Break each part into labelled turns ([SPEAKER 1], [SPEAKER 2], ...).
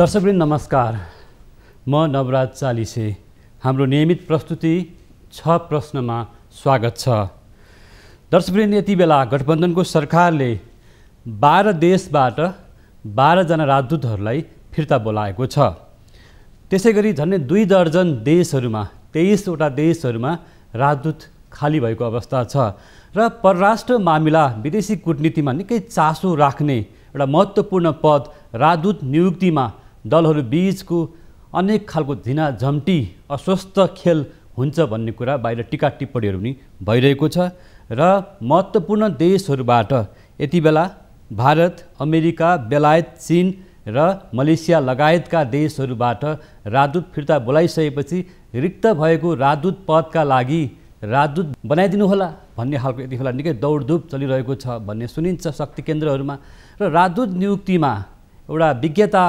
[SPEAKER 1] दर्शकवृन्द नमस्कार म नवराज चालिसे हाम्रो नियमित प्रस्तुति छ प्रश्नमा स्वागत छ दर्शकवृन्द यति बेला गठबन्धनको सरकारले बाह्र देशबाट बाह्रजना राजदूतहरूलाई फिर्ता बोलाएको छ त्यसै गरी झन्डै दुई दर्जन देशहरूमा तेइसवटा देशहरूमा राजदूत खाली भएको अवस्था छ र परराष्ट्र मामिला विदेशी कुटनीतिमा निकै चासो राख्ने एउटा महत्त्वपूर्ण पद राजदूत नियुक्तिमा दलहरूबिचको अनेक खालको झम्टी अस्वस्थ खेल हुन्छ भन्ने कुरा बाहिर टिका टिप्पणीहरू पनि भइरहेको छ र महत्त्वपूर्ण देशहरूबाट यति बेला भारत अमेरिका बेलायत चिन र मलेसिया लगायतका देशहरूबाट राजदूत फिर्ता बोलाइसकेपछि रिक्त भएको राजदूत पदका लागि राजदूत बनाइदिनुहोला भन्ने खालको यति बेला निकै दौडधुप चलिरहेको छ भन्ने सुनिन्छ शक्ति केन्द्रहरूमा र राजदूत नियुक्तिमा एउटा विज्ञता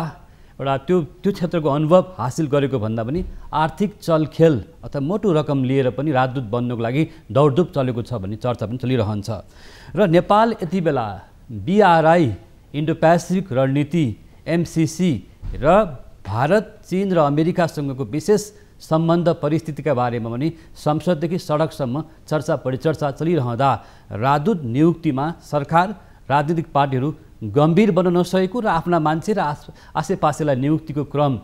[SPEAKER 1] एउटा त्यो त्यो क्षेत्रको अनुभव हासिल गरेको भन्दा पनि आर्थिक चलखेल अथवा मोटो रकम लिएर पनि राजदूत बन्नको लागि दौडधुप चलेको छ भन्ने चर्चा पनि चलिरहन्छ र नेपाल यति बेला बिआरआई इन्डो पेसिफिक रणनीति एमसिसी र भारत चिन र अमेरिकासँगको विशेष सम्बन्ध परिस्थितिका बारेमा पनि संसददेखि सडकसम्म चर्चा परिचर्चा चलिरहँदा राजदूत नियुक्तिमा सरकार राजनीतिक पार्टीहरू गम्भीर बन्न नसकेको र आफ्ना मान्छे र आस आसेपासेलाई नियुक्तिको क्रम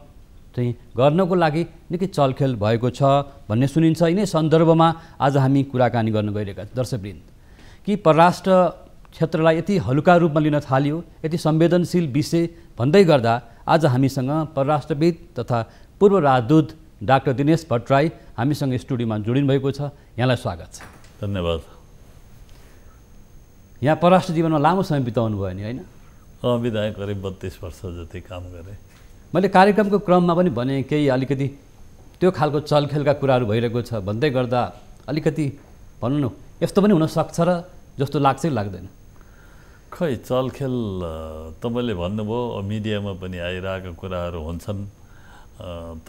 [SPEAKER 1] चाहिँ गर्नको लागि निकै चलखेल भएको छ भन्ने सुनिन्छ यिनै सन्दर्भमा आज हामी कुराकानी गर्न गइरहेका छौँ दर्शकवृन्द कि परराष्ट्र क्षेत्रलाई यति हलुका रूपमा लिन थाल्यो यति संवेदनशील विषय भन्दै गर्दा आज हामीसँग परराष्ट्रविद तथा पूर्व राजदूत डाक्टर दिनेश भट्टराई हामीसँग स्टुडियोमा जोडिनु भएको छ यहाँलाई स्वागत छ धन्यवाद यहाँ परराष्ट्र जीवनमा लामो समय बिताउनु भयो नि होइन विधायक करिब बत्तिस वर्ष जति काम गरेँ मैले कार्यक्रमको क्रममा पनि भने केही अलिकति त्यो खालको चलखेलका कुराहरू भइरहेको छ भन्दै गर्दा अलिकति भनौँ न यस्तो पनि हुनसक्छ र
[SPEAKER 2] जस्तो लाग्छ कि लाग्दैन खै चलखेल तपाईँले भन्नुभयो मिडियामा पनि आइरहेको कुराहरू हुन्छन्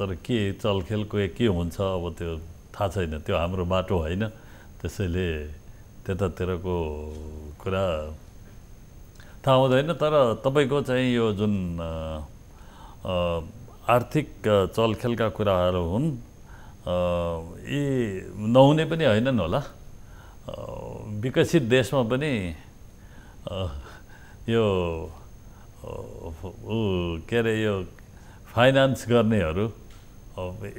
[SPEAKER 2] तर के चलखेलको के हुन्छ अब त्यो थाहा छैन त्यो हाम्रो बाटो होइन त्यसैले त्यतातिरको कुरा थाहा हुँदैन तर तपाईँको चाहिँ यो जुन आर्थिक चलखेलका कुराहरू हुन् यी नहुने पनि होइनन् होला विकसित देशमा पनि यो के अरे यो फाइनेन्स गर्नेहरू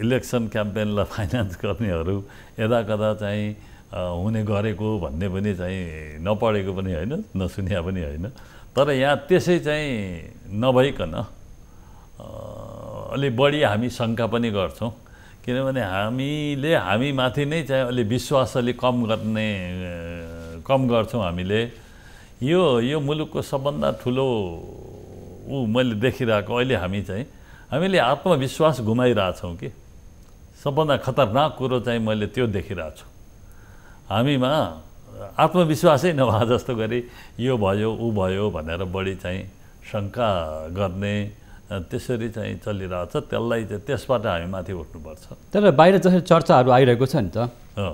[SPEAKER 2] इलेक्सन क्याम्पेनलाई फाइनेन्स गर्नेहरू यदा कदा चाहिँ हुने गरेको भन्ने पनि चाहिँ नपढेको पनि होइन नसुन्या पनि होइन तर यहाँ त्यसै चाहिँ नभइकन अलि बढी हामी शङ्का पनि गर्छौँ किनभने हामीले हामी माथि नै चाहिँ अलि विश्वास अलिक कम गर्ने कम गर्छौँ हामीले यो यो मुलुकको सबभन्दा ठुलो ऊ मैले देखिरहेको अहिले हामी चाहिँ हामीले आत्मविश्वास घुमाइरहेछौँ कि सबभन्दा खतरनाक कुरो चाहिँ मैले त्यो देखिरहेको छु हामीमा आत्मविश्वासै नभए जस्तो गरी यो भयो ऊ भयो भनेर बढी चाहिँ शङ्का गर्ने त्यसरी चाहिँ चलिरहेको छ त्यसलाई चाहिँ त्यसबाट हामी माथि उठ्नुपर्छ
[SPEAKER 1] तर बाहिर जसरी चर्चाहरू आइरहेको छ नि त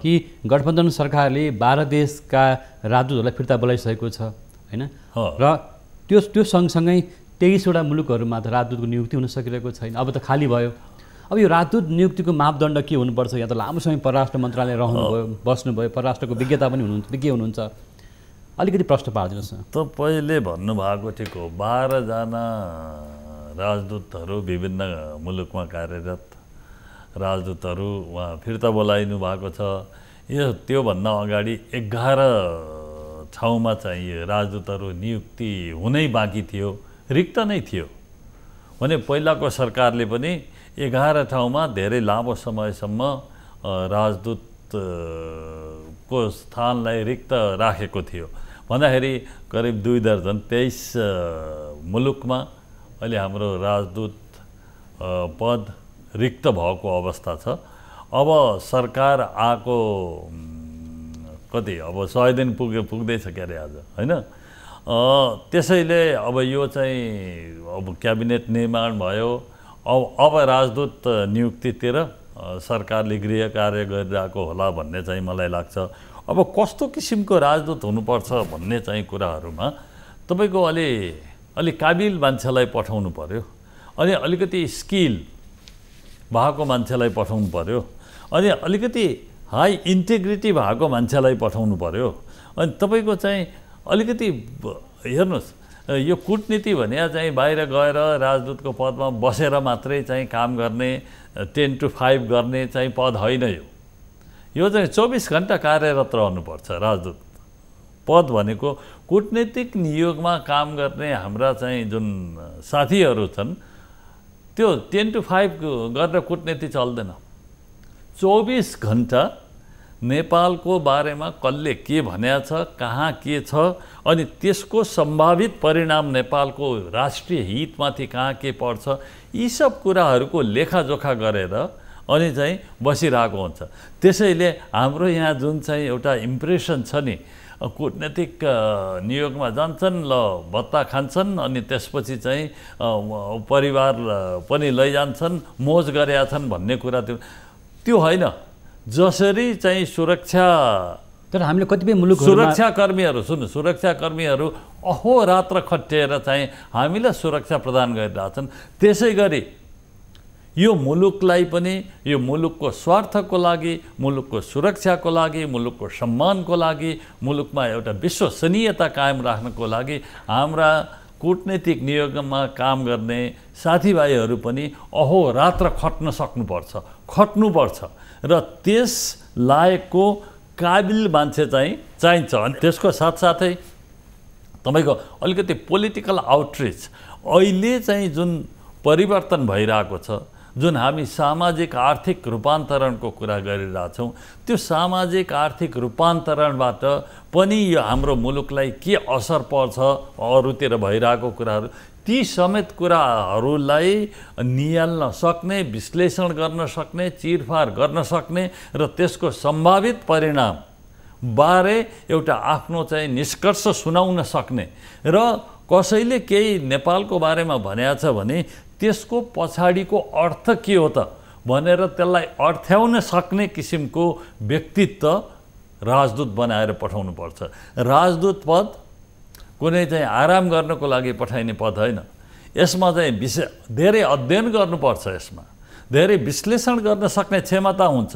[SPEAKER 1] कि गठबन्धन सरकारले बाह्र देशका राजदूतहरूलाई फिर्ता बोलाइसकेको छ होइन र त्यो त्यो सँगसँगै तेइसवटा मुलुकहरूमा त राजदूतको नियुक्ति हुन सकिरहेको छैन अब त खाली भयो अब यो राजदूत नियुक्तिको मापदण्ड के हुनुपर्छ या त लामो समय परराष्ट्र मन्त्रालय रहनुभयो बस्नुभयो
[SPEAKER 2] परराष्ट्रको विज्ञता पनि हुनुहुन्छ के हुनुहुन्छ अलिकति प्रश्न पारिदिनुहोस् न तपाईँले भन्नुभएको ठिक हो बाह्रजना राजदूतहरू विभिन्न मुलुकमा कार्यरत राजदूतहरू उहाँ फिर्ता बोलाइनु भएको छ यो त्योभन्दा अगाडि एघार ठाउँमा चाहिँ राजदूतहरू नियुक्ति हुनै बाँकी थियो रिक्त नै थियो भने पहिलाको सरकारले पनि एघार ठाउँमा धेरै लामो समयसम्म राजदूतको स्थानलाई रिक्त राखेको थियो भन्दाखेरि करिब दुई दर्जन तेइस मुलुकमा अहिले हाम्रो राजदूत पद रिक्त भएको अवस्था छ अब सरकार आएको कति अब सय दिन पुगे पुग्दैछ के अरे आज होइन त्यसैले अब यो चाहिँ अब क्याबिनेट निर्माण भयो अब अब राजदूत नियुक्तितिर सरकारले गृह कार्य गरिरहेको होला भन्ने चाहिँ मलाई लाग्छ अब कस्तो किसिमको राजदूत हुनुपर्छ भन्ने चाहिँ कुराहरूमा तपाईँको अलि अलि काबिल मान्छेलाई पठाउनु पऱ्यो अनि अलिकति स्किल भएको मान्छेलाई पठाउनु पऱ्यो अनि अलिकति हाई इन्टिग्रिटी भएको मान्छेलाई पठाउनु पऱ्यो अनि तपाईँको चाहिँ अलिकति हेर्नुहोस् यो कुटनीति भने चाहिँ बाहिर गएर राजदूतको पदमा बसेर मात्रै चाहिँ काम गर्ने टेन टु फाइभ गर्ने चाहिँ पद होइन यो यो चाहिँ चौबिस घन्टा कार्यरत रहनुपर्छ राजदूत पद भनेको कुटनीतिक नियोगमा काम गर्ने हाम्रा चाहिँ जुन साथीहरू छन् त्यो टेन टु फाइभ गरेर कुटनीति चल्दैन चौबिस घन्टा नेपालको बारेमा कसले के भन्या छ कहाँ के छ अनि त्यसको सम्भावित परिणाम नेपालको राष्ट्रिय हितमाथि कहाँ के पर्छ यी सब कुराहरूको लेखाजोखा गरेर अनि चाहिँ बसिरहेको हुन्छ त्यसैले हाम्रो यहाँ जुन चाहिँ एउटा इम्प्रेसन छ नि कुटनैतिक नियोगमा जान्छन् ल भत्ता खान्छन् अनि त्यसपछि चाहिँ परिवार पनि लैजान्छन् मोज गरेका छन् भन्ने कुरा त्यो त्यो होइन जसरी चाहिँ सुरक्षा
[SPEAKER 1] तर हामीले कतिपय मुलुक
[SPEAKER 2] सुरक्षाकर्मीहरू सुन्नु सुरक्षाकर्मीहरू अहोरात्र खटिएर चाहिँ हामीलाई सुरक्षा प्रदान गरिरहेछन् त्यसै गरी यो मुलुकलाई पनि यो मुलुकको स्वार्थको लागि मुलुकको सुरक्षाको लागि मुलुकको सम्मानको लागि मुलुकमा एउटा विश्वसनीयता कायम राख्नको लागि हाम्रा कुटनीतिक नियोगमा काम गर्ने साथीभाइहरू पनि अहोरात्र खट्न सक्नुपर्छ खट्नुपर्छ र त्यस लायकको काबिल मान्छे चाहिँ चाहिन्छ अनि त्यसको साथसाथै तपाईँको अलिकति पोलिटिकल आउटरिच अहिले चाहिँ जुन परिवर्तन भइरहेको छ जुन हामी सामाजिक आर्थिक रूपान्तरणको कुरा गरिरहेछौँ त्यो सामाजिक आर्थिक रूपान्तरणबाट पनि यो हाम्रो मुलुकलाई के असर पर्छ अरूतिर भइरहेको कुराहरू ती समेत कुराहरूलाई निहाल्न सक्ने विश्लेषण गर्न सक्ने चिरफार गर्न सक्ने र त्यसको सम्भावित परिणाम बारे एउटा आफ्नो चाहिँ निष्कर्ष सुनाउन सक्ने र कसैले केही नेपालको बारेमा भनेको छ भने त्यसको पछाडिको अर्थ के हो त भनेर त्यसलाई अर्थ्याउन सक्ने किसिमको व्यक्तित्व राजदूत बनाएर पठाउनुपर्छ राजदूत पद कुनै चाहिँ आराम गर्नको लागि पठाइने पद होइन यसमा चाहिँ विशेष धेरै अध्ययन गर्नुपर्छ यसमा धेरै विश्लेषण गर्न सक्ने क्षमता हुन्छ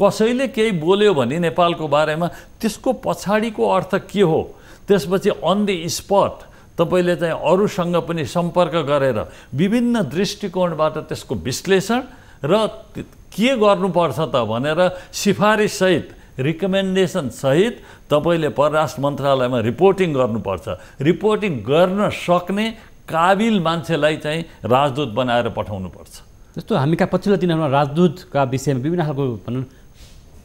[SPEAKER 2] कसैले केही बोल्यो भने नेपालको बारेमा त्यसको पछाडिको अर्थ के हो त्यसपछि अन द स्पट तपाईँले चाहिँ अरूसँग पनि सम्पर्क गरेर विभिन्न दृष्टिकोणबाट त्यसको विश्लेषण र के गर्नुपर्छ त भनेर सिफारिससहित रिकमेन्डेसनसहित तपाईँले परराष्ट्र मन्त्रालयमा रिपोर्टिङ गर्नुपर्छ रिपोर्टिङ गर्न सक्ने काबिल मान्छेलाई चाहिँ राजदूत बनाएर पठाउनुपर्छ
[SPEAKER 1] जस्तो हामी कहाँ पछिल्लो दिनहरूमा राजदूतका विषयमा विभिन्न खालको भनौँ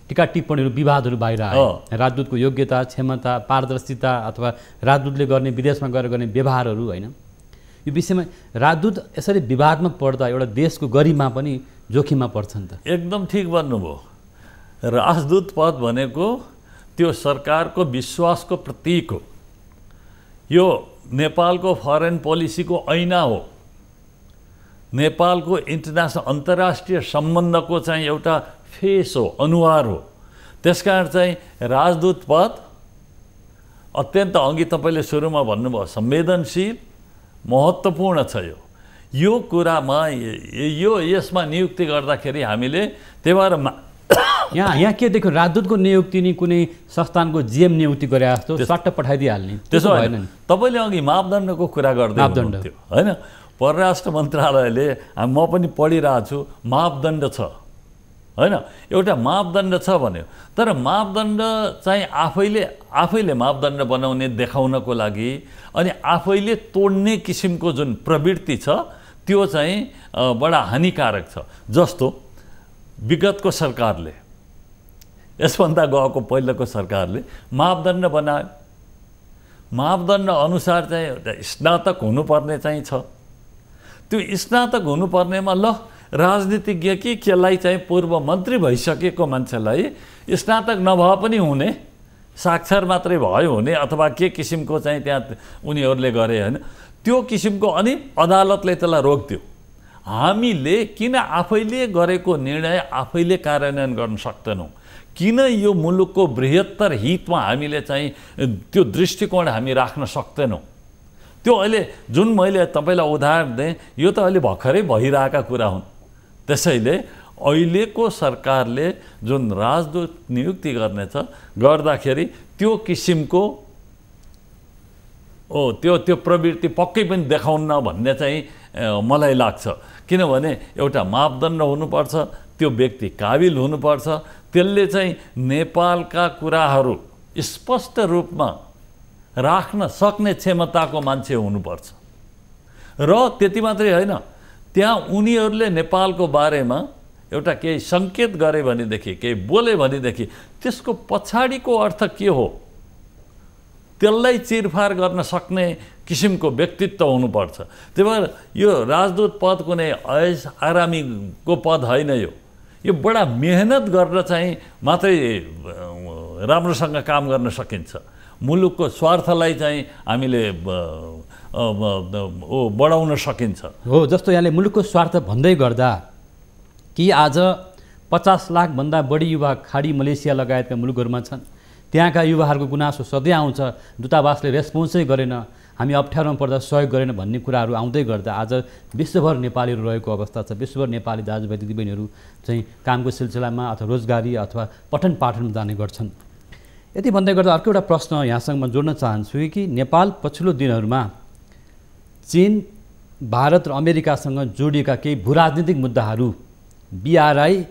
[SPEAKER 1] टिका टिप्पणीहरू विवादहरू बाहिर आयो राजदूतको योग्यता क्षमता पारदर्शिता अथवा राजदूतले गर्ने विदेशमा गएर गर्ने व्यवहारहरू होइन यो विषयमा राजदूत यसरी विवादमा पर्दा एउटा देशको गरिमा पनि जोखिममा पर्छ नि त
[SPEAKER 2] एकदम ठिक भन्नुभयो राजदूत पद भनेको त्यो सरकारको विश्वासको प्रतीक हो यो नेपालको फरेन पोलिसीको ऐना हो नेपालको इन्टरनेसनल अन्तर्राष्ट्रिय सम्बन्धको चाहिँ एउटा फेस हो अनुहार हो त्यस कारण चाहिँ राजदूत पद अत्यन्त अघि तपाईँले सुरुमा भन्नुभयो संवेदनशील महत्त्वपूर्ण छ यो यो कुरामा यो यसमा नियुक्ति गर्दाखेरि हामीले त्यही भएर
[SPEAKER 1] यहाँ यहाँ के देख्यो राजदूतको नियुक्ति नि कुनै संस्थानको जिएम नियुक्ति गरे जस्तो स्वाट पठाइदिइहाल्ने त्यसो होइन
[SPEAKER 2] तपाईँले अघि मापदण्डको कुरा गर्दै थियो होइन परराष्ट्र मन्त्रालयले म पनि पढिरहेको छु मापदण्ड छ होइन एउटा मापदण्ड छ भन्यो तर मापदण्ड चाहिँ आफैले आफैले मापदण्ड बनाउने देखाउनको लागि अनि आफैले तोड्ने किसिमको जुन प्रवृत्ति छ त्यो चाहिँ बडा हानिकारक छ जस्तो विगतको सरकारले यसभन्दा गएको पहिलाको सरकारले मापदण्ड बनायो मापदण्ड अनुसार चाहिँ स्नातक हुनुपर्ने चाहिँ छ त्यो स्नातक हुनुपर्नेमा ल राजनीतिज्ञ कि केलाई चाहिँ पूर्व मन्त्री भइसकेको मान्छेलाई स्नातक नभए पनि हुने साक्षर मात्रै भयो हुने अथवा के किसिमको चाहिँ त्यहाँ उनीहरूले गरे होइन त्यो किसिमको अनि अदालतले त्यसलाई रोकिदियो हामीले किन आफैले गरेको निर्णय आफैले कार्यान्वयन गर्न सक्दैनौँ किन यो मुलुकको बृहत्तर हितमा हामीले चाहिँ त्यो दृष्टिकोण हामी राख्न सक्दैनौँ त्यो अहिले जुन मैले तपाईँलाई उदाहरण दिएँ यो त अहिले भर्खरै भइरहेका कुरा हुन् त्यसैले अहिलेको सरकारले जुन राजदूत नियुक्ति गर्नेछ गर्दाखेरि त्यो किसिमको ओ त्यो त्यो प्रवृत्ति पक्कै पनि देखाउन्न भन्ने चाहिँ मलाई लाग्छ किनभने एउटा मापदण्ड हुनुपर्छ त्यो व्यक्ति काबिल हुनुपर्छ त्यसले चाहिँ नेपालका कुराहरू स्पष्ट रूपमा राख्न सक्ने क्षमताको मान्छे हुनुपर्छ र त्यति मात्रै होइन त्यहाँ उनीहरूले नेपालको बारेमा एउटा केही सङ्केत गरे भनेदेखि केही बोले भनेदेखि त्यसको पछाडिको अर्थ के हो त्यसलाई चिरफार गर्न सक्ने किसिमको व्यक्तित्व हुनुपर्छ त्यही भएर यो राजदूत पद कुनै ऐस आरामीको पद होइन यो यो बडा मेहनत गरेर चाहिँ मात्रै राम्रोसँग काम गर्न सकिन्छ मुलुकको स्वार्थलाई चाहिँ हामीले बढाउन सकिन्छ हो जस्तो
[SPEAKER 1] यहाँले मुलुकको स्वार्थ भन्दै गर्दा कि आज पचास लाखभन्दा बढी युवा खाडी मलेसिया लगायतका मुलुकहरूमा छन् त्यहाँका युवाहरूको गुनासो सधैँ आउँछ दूतावासले रेस्पोन्सै गरेन हामी अप्ठ्यारोमा पर्दा सहयोग गरेन भन्ने कुराहरू आउँदै गर्दा आज विश्वभर नेपालीहरू रहेको अवस्था छ विश्वभर नेपाली दाजुभाइ दिदीबहिनीहरू चाहिँ कामको सिलसिलामा अथवा रोजगारी अथवा पठन पाठनमा जाने गर्छन् यति भन्दै गर्दा अर्को एउटा प्रश्न यहाँसँग म जोड्न चाहन्छु कि नेपाल पछिल्लो दिनहरूमा चिन भारत र अमेरिकासँग जोडिएका केही भूराजनीतिक मुद्दाहरू बिआरआई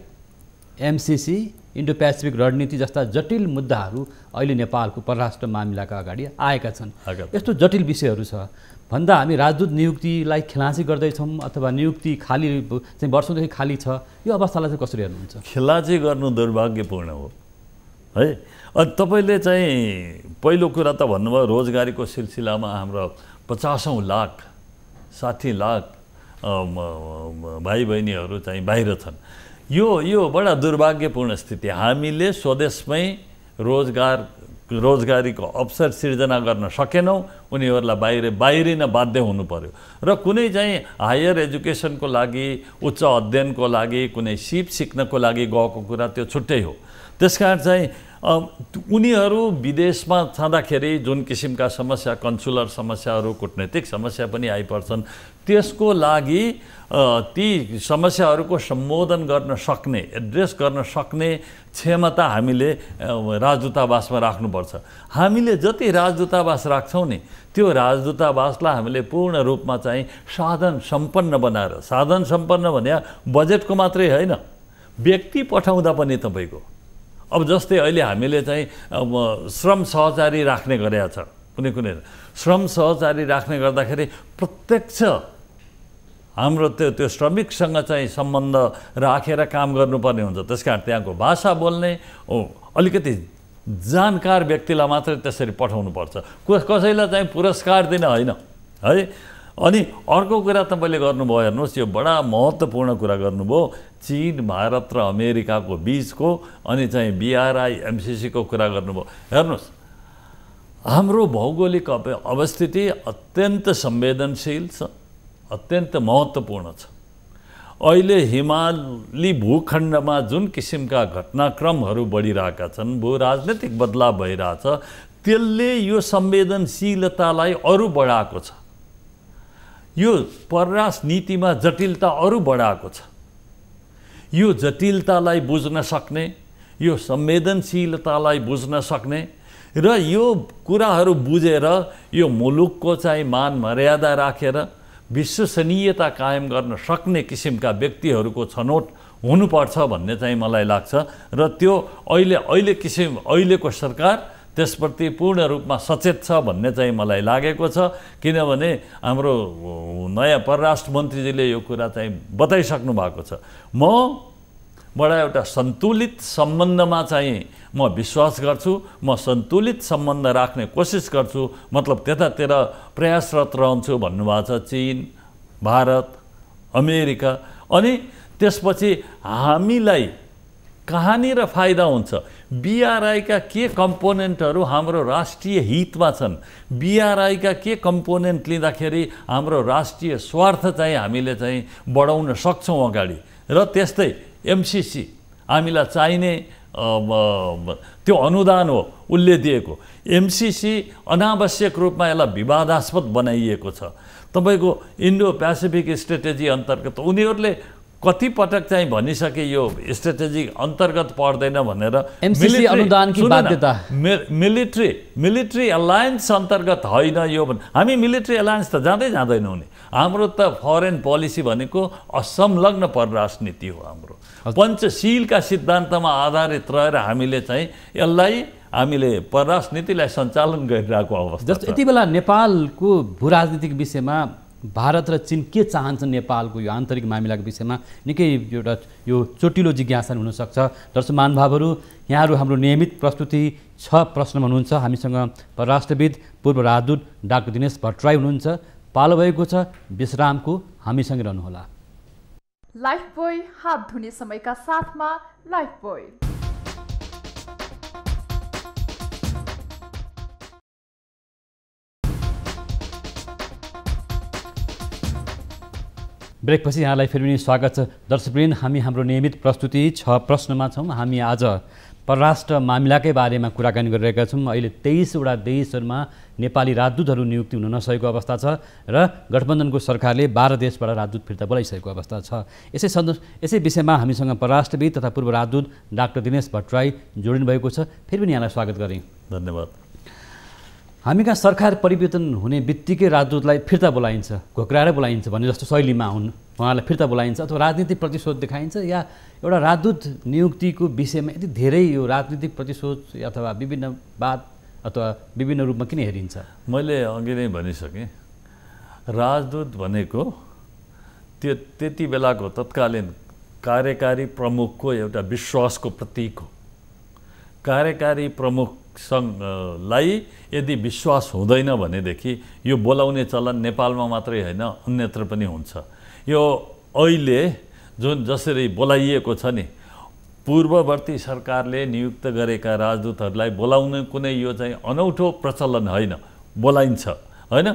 [SPEAKER 1] एमसिसी इन्डो पेसिफिक रणनीति जस्ता जटिल मुद्दाहरू अहिले नेपालको परराष्ट्र मामिलाका अगाडि आएका छन् यस्तो जटिल विषयहरू छ भन्दा हामी राजदूत नियुक्तिलाई खेलाँची गर्दैछौँ अथवा नियुक्ति खाली चाहिँ वर्षौँदेखि खाली छ यो अवस्थालाई चाहिँ कसरी हेर्नुहुन्छ
[SPEAKER 2] खेलाँची गर्नु दुर्भाग्यपूर्ण हो है अनि तपाईँले चाहिँ पहिलो कुरा त भन्नुभयो रोजगारीको सिलसिलामा हाम्रो पचासौँ लाख साठी लाख भाइ बहिनीहरू चाहिँ बाहिर छन् यो यो बडा दुर्भाग्यपूर्ण स्थिति हामीले स्वदेशमै रोजगार रोजगारीको अवसर सिर्जना गर्न सकेनौँ उनीहरूलाई बाहिर बाहिरिन बाध्य हुनु पर्यो र कुनै चाहिँ हायर एजुकेसनको लागि उच्च अध्ययनको लागि कुनै सिप सिक्नको लागि गएको कुरा त्यो छुट्टै हो त्यस कारण चाहिँ उनीहरू विदेशमा छँदाखेरि जुन किसिमका समस्या कन्सुलर समस्याहरू कुटनैतिक समस्या पनि आइपर्छन् त्यसको लागि ती समस्याहरूको सम्बोधन गर्न सक्ने एड्रेस गर्न सक्ने क्षमता हामीले राजदूतावासमा राख्नुपर्छ हामीले जति राजदूतावास राख्छौँ नि त्यो राजदूतावासलाई हामीले पूर्ण रूपमा चाहिँ साधन सम्पन्न बनाएर साधन सम्पन्न भने बजेटको मात्रै होइन व्यक्ति पठाउँदा पनि तपाईँको अब जस्तै अहिले हामीले चाहिँ श्रम सहचारी राख्ने गरेका छ कुनै कुनै श्रम सहचारी राख्ने गर्दाखेरि प्रत्यक्ष हाम्रो त्यो त्यो श्रमिकसँग चाहिँ सम्बन्ध राखेर काम गर्नुपर्ने हुन्छ त्यस कारण त्यहाँको भाषा बोल्ने अलिकति जानकार व्यक्तिलाई मात्रै त्यसरी पठाउनुपर्छ कसैलाई चाहिँ पुरस्कार दिन होइन है अनि अर्को कुरा तपाईँले गर्नुभयो हेर्नुहोस् यो बडा महत्त्वपूर्ण कुरा गर्नुभयो चिन भारत र अमेरिकाको बिचको अनि चाहिँ बिआरआई एमसिसीको कुरा गर्नुभयो हेर्नुहोस् हाम्रो भौगोलिक अवस्थिति अत्यन्त संवेदनशील छ अत्यन्त महत्त्वपूर्ण छ अहिले हिमाली भूखण्डमा जुन किसिमका घटनाक्रमहरू बढिरहेका छन् भू राजनैतिक बदलाव भइरहेछ त्यसले यो संवेदनशीलतालाई अरू बढाएको छ यो परराष्ट्र नीतिमा जटिलता अरू बढाएको छ यो जटिलतालाई बुझ्न सक्ने यो संवेदनशीलतालाई बुझ्न सक्ने र यो कुराहरू बुझेर यो मुलुकको चाहिँ मान मर्यादा राखेर रा, विश्वसनीयता कायम गर्न सक्ने किसिमका व्यक्तिहरूको छनौट हुनुपर्छ भन्ने चाहिँ मलाई लाग्छ र त्यो अहिले अहिले किसिम अहिलेको सरकार त्यसप्रति पूर्ण रूपमा सचेत छ भन्ने चाहिँ मलाई लागेको छ किनभने हाम्रो नयाँ परराष्ट्र मन्त्रीजीले यो कुरा चाहिँ बताइसक्नु भएको छ म मबाट एउटा सन्तुलित सम्बन्धमा चाहिँ म विश्वास गर्छु म सन्तुलित सम्बन्ध राख्ने कोसिस गर्छु मतलब त्यतातिर प्रयासरत रहन्छु भन्नुभएको छ चिन भारत अमेरिका अनि त्यसपछि हामीलाई कहानी र फाइदा हुन्छ बिआरआईका के कम्पोनेन्टहरू हाम्रो राष्ट्रिय हितमा छन् बिआरआईका के कम्पोनेन्ट लिँदाखेरि हाम्रो राष्ट्रिय स्वार्थ चाहिँ हामीले चाहिँ बढाउन सक्छौँ अगाडि र त्यस्तै एमसिसी हामीलाई चाहिने त्यो अनुदान हो उसले दिएको एमसिसी अनावश्यक रूपमा यसलाई विवादास्पद बनाइएको छ तपाईँको इन्डो पेसिफिक स्ट्रेटेजी अन्तर्गत उनीहरूले कतिपटक चाहिँ भनिसके यो स्ट्रेटेजिक अन्तर्गत पर्दैन भनेर मिलिट्री मिलिट्री एलायन्स अन्तर्गत होइन यो हामी मिलिट्री एलायन्स त जाँदै जाँदैनौँ नि हाम्रो त फरेन पोलिसी भनेको असंलग्न परराष्ट्र हो हाम्रो पञ्चशीलका सिद्धान्तमा आधारित रहेर हामीले चाहिँ यसलाई हामीले परराष्ट्र नीतिलाई सञ्चालन गरिरहेको अवस्था जस्तो यति बेला नेपालको भूराजनीतिक
[SPEAKER 1] विषयमा भारत र चिन के चाहन्छन् नेपालको यो आन्तरिक मामिलाको विषयमा निकै एउटा यो चोटिलो जिज्ञासा हुनसक्छ दर्शक महानुभावहरू यहाँहरू हाम्रो नियमित प्रस्तुति छ प्रश्नमा हुनुहुन्छ हामीसँग परराष्ट्रविद पूर्व राजदूत डाक्टर दिनेश भट्टराई हुनुहुन्छ पालो भएको छ विश्रामको हामीसँगै रहनुहोला लाइफ बोय हात धुने समयका साथमा लाइफ बोय ब्रेकपछि यहाँलाई फेरि पनि स्वागत छ दर्शकवृन्द हामी हाम्रो नियमित प्रस्तुति छ प्रश्नमा छौँ हामी आज परराष्ट्र मामिलाकै बारेमा कुराकानी गरिरहेका छौँ अहिले तेइसवटा देशहरूमा नेपाली राजदूतहरू नियुक्ति हुन नसकेको अवस्था छ र गठबन्धनको सरकारले बाह्र देशबाट राजदूत फिर्ता बोलाइसकेको अवस्था छ यसै सन्दर्भ यसै विषयमा हामीसँग परराष्ट्रविद तथा पूर्व राजदूत डाक्टर दिनेश भट्टराई जोडिनु भएको छ फेरि पनि यहाँलाई स्वागत गरेँ धन्यवाद हामी कहाँ सरकार परिवर्तन हुने बित्तिकै राजदूतलाई फिर्ता बोलाइन्छ घोक्राएर बोलाइन्छ भने जस्तो शैलीमा हुन् उहाँलाई फिर्ता बोलाइन्छ अथवा राजनीतिक प्रतिशोध देखाइन्छ या एउटा राजदूत नियुक्तिको विषयमा यति धेरै यो राजनीतिक प्रतिशोध अथवा विभिन्न वाद अथवा विभिन्न रूपमा किन हेरिन्छ
[SPEAKER 2] मैले अघि नै भनिसकेँ राजदूत भनेको त्यो त्यति बेलाको तत्कालीन कार्यकारी प्रमुखको एउटा विश्वासको प्रतीक हो कार्यकारी प्रमुख लाई यदि विश्वास हुँदैन भनेदेखि यो बोलाउने चलन नेपालमा मात्रै होइन अन्यत्र पनि हुन्छ यो अहिले जुन जसरी बोलाइएको छ नि पूर्ववर्ती सरकारले नियुक्त गरेका राजदूतहरूलाई बोलाउने कुनै यो चाहिँ अनौठो प्रचलन होइन बोलाइन्छ होइन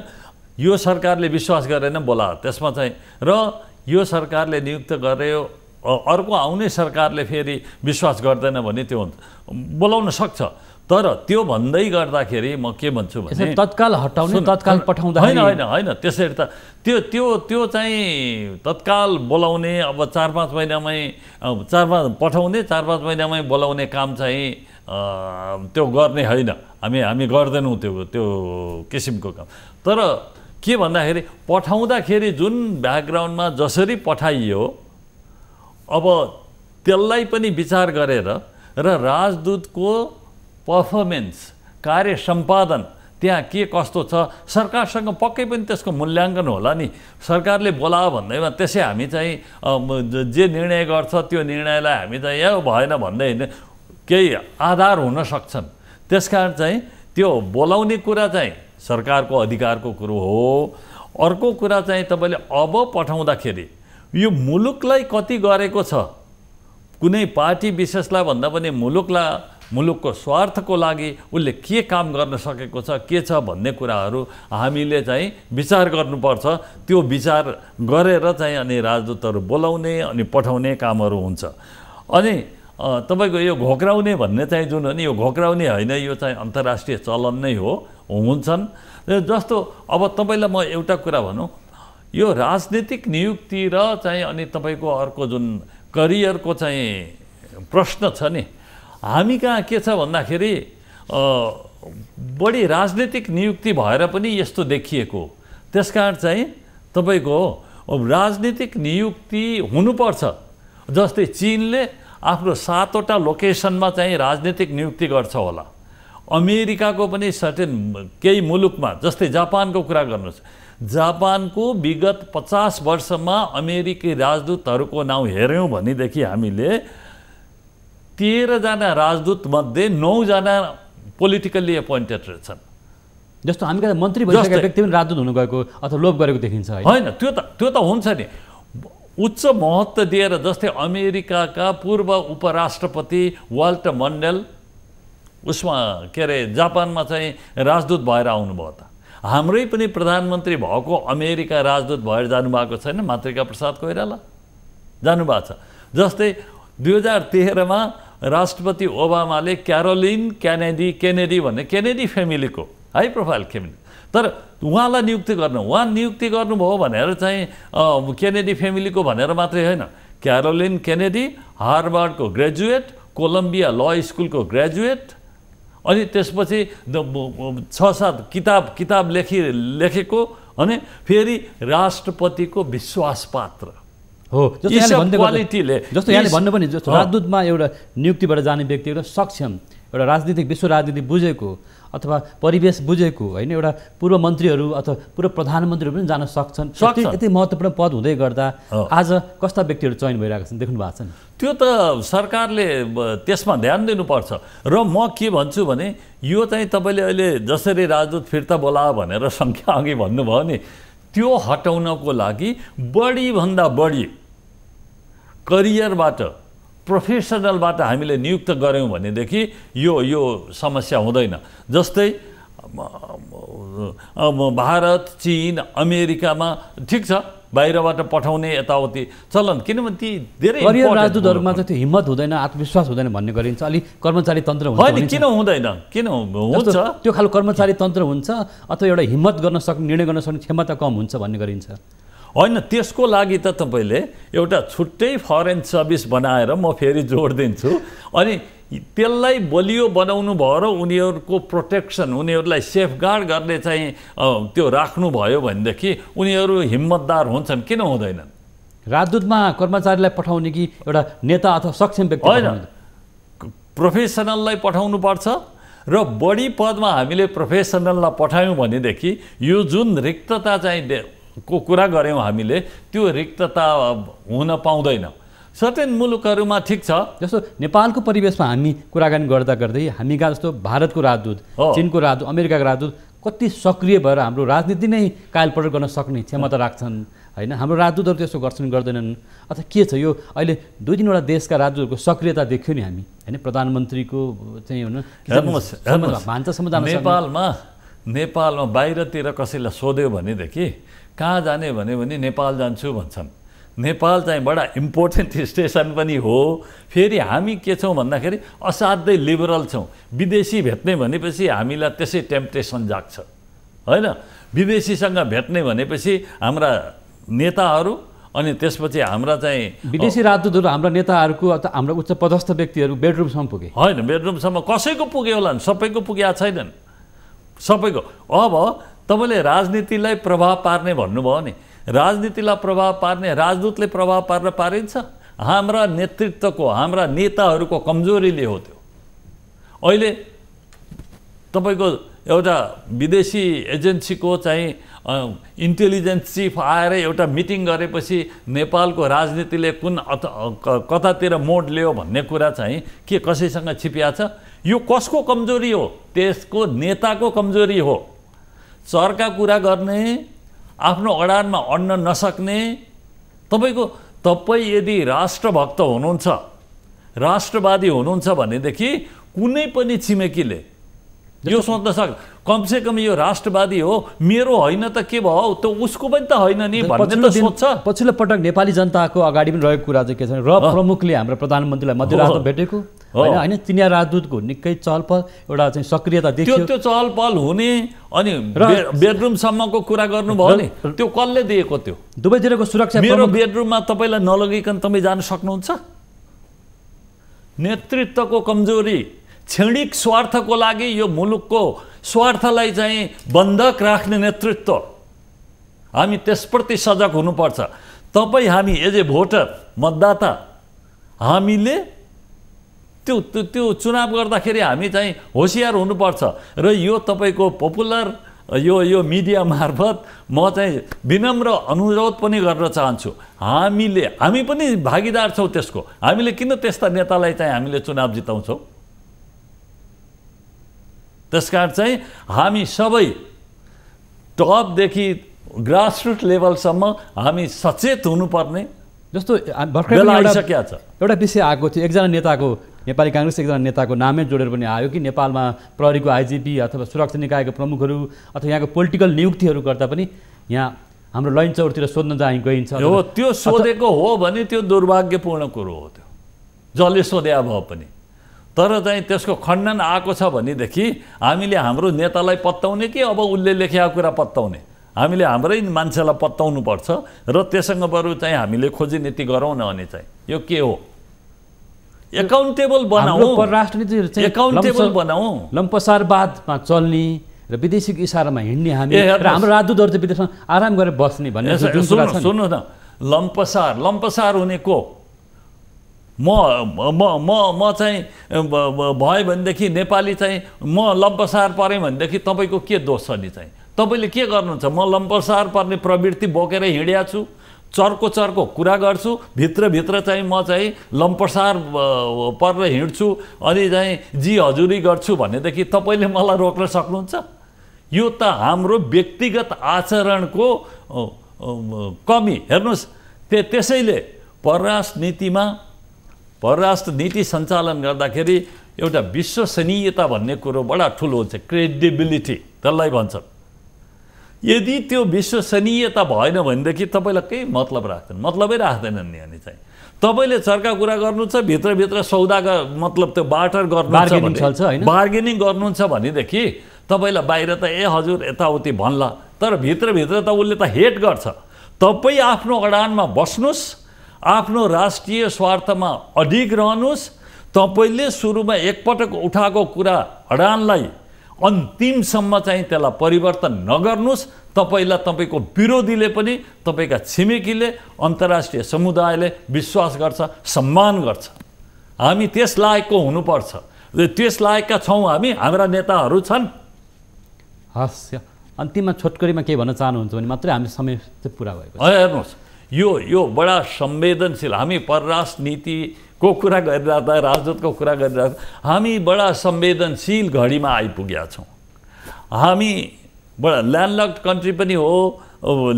[SPEAKER 2] यो सरकारले विश्वास गरेन बोला त्यसमा चाहिँ र यो सरकारले नियुक्त गर्यो अर्को आउने सरकारले फेरि विश्वास गर्दैन भने त्यो बोलाउन सक्छ तर त्यो भन्दै गर्दाखेरि म के भन्छु भने
[SPEAKER 1] तत्काल हटाउने तत्काल पठाउँदा होइन होइन
[SPEAKER 2] होइन त्यसरी त त्यो त्यो त्यो चाहिँ तत्काल बोलाउने अब चार पाँच महिनामै चार पाँच पठाउने चार पाँच महिनामै बोलाउने काम चाहिँ त्यो गर्ने होइन हामी हामी गर्दैनौँ त्यो त्यो किसिमको काम तर के भन्दाखेरि पठाउँदाखेरि जुन ब्याकग्राउन्डमा जसरी पठाइयो अब त्यसलाई पनि विचार गरेर र राजदूतको पर्फर्मेन्स कार्य सम्पादन त्यहाँ के कस्तो छ सरकारसँग पक्कै पनि त्यसको मूल्याङ्कन होला नि सरकारले बोलायो भन्दैमा त्यसै हामी चाहिँ जे निर्णय गर्छ त्यो निर्णयलाई हामी चाहिँ यहाँ भएन भन्दै होइन केही आधार हुन सक्छन् त्यस कारण चाहिँ त्यो बोलाउने कुरा चाहिँ सरकारको अधिकारको कुरो हो अर्को कुरा चाहिँ तपाईँले अब पठाउँदाखेरि यो मुलुकलाई कति गरेको छ कुनै पार्टी विशेषलाई भन्दा पनि मुलुकलाई मुलुकको स्वार्थको लागि उसले के काम गर्न सकेको छ के छ भन्ने कुराहरू हामीले चाहिँ विचार गर्नुपर्छ त्यो विचार गरेर चाहिँ अनि राजदूतहरू बोलाउने अनि पठाउने कामहरू हुन्छ अनि तपाईँको यो घोक्राउने भन्ने चाहिँ जुन हो नि यो घोक्राउने होइन यो चाहिँ अन्तर्राष्ट्रिय चलन नै हो हुन्छन् जस्तो अब तपाईँलाई म एउटा कुरा भनौँ यो राजनीतिक नियुक्ति र चाहिँ अनि तपाईँको अर्को जुन करियरको चाहिँ प्रश्न छ नि हामी कहाँ के छ भन्दाखेरि बढी राजनीतिक नियुक्ति भएर पनि यस्तो देखिएको त्यस कारण चाहिँ तपाईँको राजनीतिक नियुक्ति हुनुपर्छ जस्तै चिनले आफ्नो सातवटा लोकेसनमा चाहिँ राजनीतिक नियुक्ति गर्छ होला अमेरिकाको पनि सर्टेन केही मुलुकमा जस्तै जापानको कुरा गर्नुहोस् जापानको विगत पचास वर्षमा अमेरिकी राजदूतहरूको नाउँ हेऱ्यौँ भनेदेखि हामीले तेह्रजना राजदूतमध्ये नौजना पोलिटिकल्ली एपोइन्टेड रहेछन्
[SPEAKER 1] जस्तो हामी कहाँ मन्त्री भइसकेको व्यक्ति पनि राजदूत हुनु गएको अथवा लोप गरेको देखिन्छ होइन
[SPEAKER 2] त्यो त त्यो त हुन्छ नि उच्च महत्त्व दिएर जस्तै अमेरिकाका पूर्व उपराष्ट्रपति वाल्टर मन्डेल उसमा के अरे जापानमा चाहिँ राजदूत भएर आउनुभयो त हाम्रै पनि प्रधानमन्त्री भएको अमेरिका राजदूत भएर जानुभएको छैन मातृका प्रसाद कोइराला जानुभएको छ जस्तै दुई हजार तेह्रमा राष्ट्रपति ओबामाले क्यारोलिन क्यानेडी केनेडी भन्ने केनेडी फ्यामिलीको हाई प्रोफाइल फ्यामिली तर उहाँलाई नियुक्ति गर्नु उहाँ नियुक्ति गर्नुभयो भनेर चाहिँ केनेडी फ्यामिलीको भनेर मात्रै होइन क्यारोलिन केनेडी हार्वर्डको ग्रेजुएट कोलम्बिया ल स्कुलको ग्रेजुएट अनि त्यसपछि छ सात किताब किताब लेखि लेखेको अनि फेरि राष्ट्रपतिको विश्वास पात्र
[SPEAKER 1] हो जस्तो क्वालिटीले जस्तो यहाँले भन्नु पनि जस्तो राजदूतमा एउटा नियुक्तिबाट जाने व्यक्ति एउटा सक्षम एउटा राजनीतिक विश्व राजनीति बुझेको अथवा परिवेश बुझेको होइन एउटा पूर्व मन्त्रीहरू अथवा पूर्व प्रधानमन्त्रीहरू पनि जान सक्छन् यति महत्त्वपूर्ण पद हुँदै गर्दा आज कस्ता व्यक्तिहरू चयन भइरहेको छन् देख्नु भएको छ नि
[SPEAKER 2] त्यो त सरकारले त्यसमा ध्यान दिनुपर्छ र म के भन्छु भने यो चाहिँ तपाईँले अहिले जसरी राजदूत फिर्ता बोला भनेर सङ्ख्या अघि भन्नुभयो नि त्यो हटाउनको लागि बढीभन्दा बढी करियरबाट प्रोफेसनलबाट हामीले नियुक्त गऱ्यौँ भनेदेखि यो यो समस्या हुँदैन जस्तै भारत चिन अमेरिकामा ठिक छ बाहिरबाट पठाउने यताउति चलन किनभने ती धेरै राजदूतहरूमा
[SPEAKER 1] त त्यो हिम्मत हुँदैन आत्मविश्वास हुँदैन भन्ने गरिन्छ अलिक कर्मचारी तन्त्र होइन किन
[SPEAKER 2] हुँदैन किन
[SPEAKER 1] हुन्छ त्यो खालको कर्मचारी तन्त्र हुन्छ अथवा एउटा हिम्मत गर्न सक्ने निर्णय गर्न सक्ने क्षमता कम हुन्छ
[SPEAKER 2] भन्ने गरिन्छ होइन त्यसको लागि त तपाईँले एउटा छुट्टै फरेन सर्भिस बनाएर म फेरि जोड दिन्छु अनि त्यसलाई बलियो बनाउनु भयो र उनीहरूको प्रोटेक्सन उनीहरूलाई सेफगार्ड गर्ने चाहिँ त्यो राख्नुभयो भनेदेखि उनीहरू हिम्मतदार हुन्छन् किन हुँदैनन् राजदूतमा कर्मचारीलाई पठाउने कि एउटा नेता अथवा सक्षम व्यक्ति होइन प्रोफेसनललाई पठाउनुपर्छ र बढी पदमा हामीले प्रोफेसनललाई पठायौँ भनेदेखि यो जुन रिक्तता चाहिँ को कुरा गऱ्यौँ हामीले त्यो रिक्तता हुन पाउँदैन सर्टेन मुलुकहरूमा ठिक छ जस्तो नेपालको परिवेशमा हामी कुराकानी गर्दा गर्दै हामी कहाँ जस्तो भारतको राजदूत
[SPEAKER 1] चिनको राजदूत अमेरिकाको राजदूत कति सक्रिय भएर हाम्रो राजनीति नै कालपल्ट गर्न सक्ने क्षमता राख्छन् होइन हाम्रो राजदूतहरू त्यस्तो गर्छन् गर्दैनन् अथवा के छ यो अहिले दुई तिनवटा देशका राजदूतहरूको सक्रियता देख्यौँ नि हामी होइन प्रधानमन्त्रीको चाहिँ भान्सा समुदाय नेपालमा
[SPEAKER 2] नेपालमा बाहिरतिर कसैलाई सोध्यो भनेदेखि कहाँ जाने भन्यो भने नेपाल जान्छु भन्छन् नेपाल चाहिँ बडा इम्पोर्टेन्ट स्टेसन पनि हो फेरि हामी के छौँ भन्दाखेरि असाध्यै लिबरल छौँ विदेशी भेट्ने भनेपछि हामीलाई त्यसै टेम्पटेसन जाग्छ होइन विदेशीसँग भेट्ने भनेपछि हाम्रा नेताहरू अनि त्यसपछि हाम्रा चाहिँ विदेशी राजदूतहरू हाम्रा नेताहरूको हाम्रो उच्च पदस्थ व्यक्तिहरू बेडरुमसम्म पुगे होइन बेडरुमसम्म कसैको पुग्यो होला नि सबैको पुगेका छैनन् सबैको अब तपाईँले राजनीतिलाई प्रभाव पार्ने भन्नुभयो नि राजनीतिलाई प्रभाव पार्ने राजदूतले प्रभाव पार्न पारिन्छ हाम्रा नेतृत्वको हाम्रा नेताहरूको कमजोरीले हो त्यो अहिले तपाईँको एउटा विदेशी एजेन्सीको चाहिँ इन्टेलिजेन्स चिफ आएर एउटा मिटिङ गरेपछि नेपालको राजनीतिले कुन कतातिर मोड लियो भन्ने कुरा चाहिँ के कसैसँग छिपिया छ यो कसको कमजोरी हो त्यसको नेताको कमजोरी हो चर्का कुरा गर्ने आफ्नो अडानमा अड्न नसक्ने तपाईँको तपाईँ यदि राष्ट्रभक्त हुनुहुन्छ राष्ट्रवादी हुनुहुन्छ भनेदेखि कुनै पनि छिमेकीले यो सोच्न सक्छ कमसेकम यो राष्ट्रवादी हो मेरो होइन त के भयो त्यो उसको पनि त होइन नि भन्ने त सोध्छ
[SPEAKER 1] पछिल्लो पटक नेपाली जनताको अगाडि पनि रहेको कुरा चाहिँ के छ र प्रमुखले हाम्रो प्रधानमन्त्रीलाई मध्यरात भेटेको होइन होइन चिनिया राजदूतको निकै चहलपहल एउटा चाहिँ सक्रियता
[SPEAKER 2] देखियो त्यो चहलपहल हुने अनि बेडरुमसम्मको कुरा गर्नुभयो नि त्यो कसले दिएको त्यो दुवैतिरको सुरक्षा मेरो बेडरुममा तपाईँलाई नलगिकन तपाईँ जान सक्नुहुन्छ नेतृत्वको कमजोरी क्षणिक स्वार्थको लागि यो मुलुकको स्वार्थलाई चाहिँ बन्धक राख्ने नेतृत्व हामी त्यसप्रति सजग हुनुपर्छ तपाईँ हामी एज ए भोटर मतदाता हामीले त्यो त्यो चुनाव गर्दाखेरि हामी चाहिँ होसियार हुनुपर्छ र यो तपाईँको पपुलर यो यो मिडिया मार्फत म चाहिँ विनम्र अनुरोध पनि गर्न चाहन्छु हामीले हामी पनि भागीदार छौँ त्यसको हामीले किन त्यस्ता नेतालाई चाहिँ हामीले चुनाव जिताउँछौँ त्यस कारण चाहिँ हामी सबै टपदेखि ग्रासरुट लेभलसम्म हामी सचेत हुनुपर्ने जस्तो भर्खर छ एउटा
[SPEAKER 1] विषय आएको थियो एकजना नेताको नेपाली काङ्ग्रेस एकजना नेताको नामै जोडेर पनि आयो कि नेपालमा प्रहरीको आइजिपी अथवा सुरक्षा निकायको प्रमुखहरू अथवा यहाँको पोलिटिकल नियुक्तिहरू गर्दा पनि यहाँ हाम्रो लैन चौरतिर सोध्न जाने गइन्छ हो त्यो सोधेको
[SPEAKER 2] हो भने त्यो दुर्भाग्यपूर्ण कुरो हो त्यो जसले सोध्या अब पनि तर चाहिँ त्यसको खण्डन आएको छ भनेदेखि हामीले हाम्रो नेतालाई पत्ताउने कि अब उसले लेखेको कुरा पत्ताउने हामीले हाम्रै मान्छेलाई पर्छ र त्यसँग बरु चाहिँ हामीले खोजी नीति गरौँ न भने चाहिँ यो के हो एकाउन्टेबल बनाऊ परराष्ट्र नीति एकाउन्टेबल बनाऊ लम्पसारवादमा
[SPEAKER 1] चल्ने र विदेशीको इसारामा हिँड्ने हामी र हाम्रो राजदूतहरू चाहिँ विदेशमा आराम गरेर बस्ने भन्ने सुन्नु
[SPEAKER 2] न लम्पसार लम्पसार हुने को म म म म चाहिँ भयो भनेदेखि नेपाली चाहिँ म लम्पसार परेँ भनेदेखि तपाईँको के दोष छ नि चाहिँ तपाईँले के गर्नुहुन्छ म लम्पसार पर्ने प्रवृत्ति बोकेर हिँडिया छु चर्को चर्को कुरा गर्छु भित्रभित्र चाहिँ म चाहिँ लम्पसार परेर हिँड्छु अनि चाहिँ जी हजुरी गर्छु भनेदेखि तपाईँले मलाई रोक्न सक्नुहुन्छ यो त हाम्रो व्यक्तिगत आचरणको कमी हेर्नुहोस् ते त्यसैले परराष्ट्र नीतिमा परराष्ट्र नीति सञ्चालन गर्दाखेरि एउटा विश्वसनीयता भन्ने कुरो बडा ठुलो हुन्छ क्रेडिबिलिटी त्यसलाई भन्छन् यदि त्यो विश्वसनीयता भएन भनेदेखि तपाईँलाई केही मतलब राख्दैन मतलबै राख्दैनन् अनि चाहिँ तपाईँले चर्का कुरा गर्नु छ भित्रभित्र सौदाको मतलब त्यो बाटर गर्नु बार्गेनिङ गर्नुहुन्छ भनेदेखि तपाईँलाई बाहिर त ए हजुर यताउति भन्ला तर भित्रभित्र त उसले त हेट गर्छ तपाईँ आफ्नो अडानमा बस्नुहोस् आफ्नो राष्ट्रिय स्वार्थमा अडिग रहनुहोस् तपाईँले सुरुमा एकपटक उठाएको कुरा अडानलाई अन्तिमसम्म चाहिँ त्यसलाई परिवर्तन नगर्नुहोस् तपाईँलाई तपाईँको विरोधीले पनि तपाईँका छिमेकीले अन्तर्राष्ट्रिय समुदायले विश्वास गर्छ सम्मान गर्छ हामी त्यस लायकको हुनुपर्छ त्यस लायकका छौँ हामी हाम्रा नेताहरू छन् हस् अन्तिममा छोटकरीमा के भन्न चाहनुहुन्छ भने मात्रै हामी समय चाहिँ पुरा भएको हेर्नुहोस् यो यो बडा संवेदनशील हामी परराष्ट्र नीति को कुरा गरिरहँदा राजदूतको कुरा गरिरहँदा हामी बडा संवेदनशील घडीमा आइपुगेका छौँ हामी बडा ल्यान्डलक्ड कन्ट्री पनि हो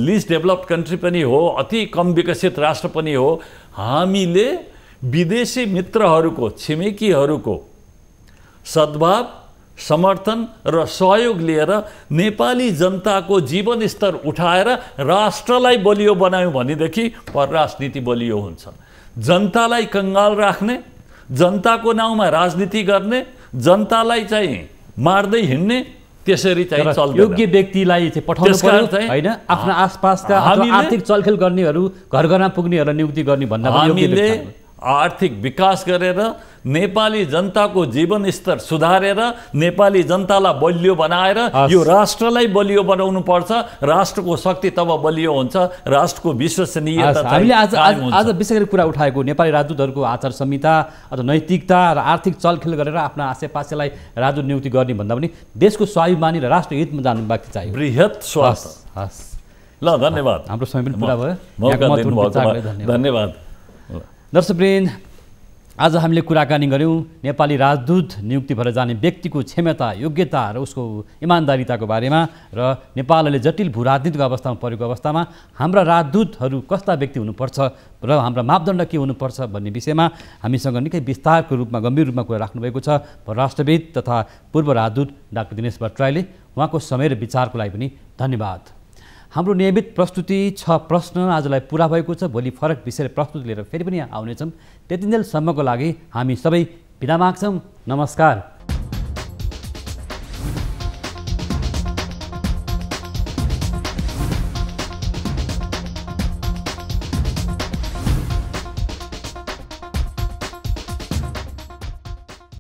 [SPEAKER 2] लिस्ट डेभलप्ड कन्ट्री पनि हो अति कम विकसित राष्ट्र पनि हो हामीले विदेशी मित्रहरूको छिमेकीहरूको सद्भाव समर्थन र सहयोग लिएर नेपाली जनताको जीवनस्तर उठाएर राष्ट्रलाई बलियो बनायौँ भनेदेखि परराष्ट्र नीति बलियो हुन्छ जनतालाई कङ्गाल राख्ने जनताको नाउँमा राजनीति गर्ने जनतालाई चाहिँ मार्दै हिँड्ने त्यसरी चाहिँ योग्य व्यक्तिलाई चाहिँ पठाउनु पर्यो होइन आफ्नो
[SPEAKER 1] आसपासका आर्थिक चलखेल गर्नेहरू घर घरमा पुग्नेहरूलाई नियुक्ति गर्ने भन्दा हामीले
[SPEAKER 2] आर्थिक विकास गरेर नेपाली जनताको जीवन स्तर सुधारेर नेपाली जनतालाई बलियो बनाएर यो राष्ट्रलाई बलियो बनाउनु पर्छ राष्ट्रको शक्ति तब बलियो हुन्छ राष्ट्रको विश्वसनीय हामीले आज आज
[SPEAKER 1] विशेष गरी कुरा उठाएको नेपाली राजदूतहरूको आचार संहिता अथवा नैतिकता र आर्थिक चलखेल गरेर आफ्ना आसेपासेलाई राजदूत नियुक्ति गर्ने भन्दा पनि देशको स्वाभिमानी र राष्ट्र हितमा जानु बाँकी चाहियो बृहत स्वास्थ्य हस् ल धन्यवाद हाम्रो समय पनि पुरा भयो धन्यवाद दर्शकवृन्द आज हामीले कुराकानी गऱ्यौँ नेपाली राजदूत नियुक्ति भएर जाने व्यक्तिको क्षमता योग्यता र उसको इमान्दारिताको बारेमा र नेपालले जटिल भू राजनीतिको अवस्थामा परेको अवस्थामा हाम्रा राजदूतहरू कस्ता व्यक्ति हुनुपर्छ र हाम्रा मापदण्ड के हुनुपर्छ भन्ने विषयमा हामीसँग निकै विस्तारको रूपमा गम्भीर रूपमा कुरा राख्नुभएको छ राष्ट्रविद तथा पूर्व राजदूत डाक्टर दिनेश भट्टराईले उहाँको समय र विचारको लागि पनि धन्यवाद हाम्रो नियमित प्रस्तुति छ प्रश्न आजलाई पुरा भएको छ भोलि फरक विषय प्रस्तुति लिएर फेरि पनि आउनेछौँ त्यति सम्मको लागि हामी सबै बिदा माग्छौँ नमस्कार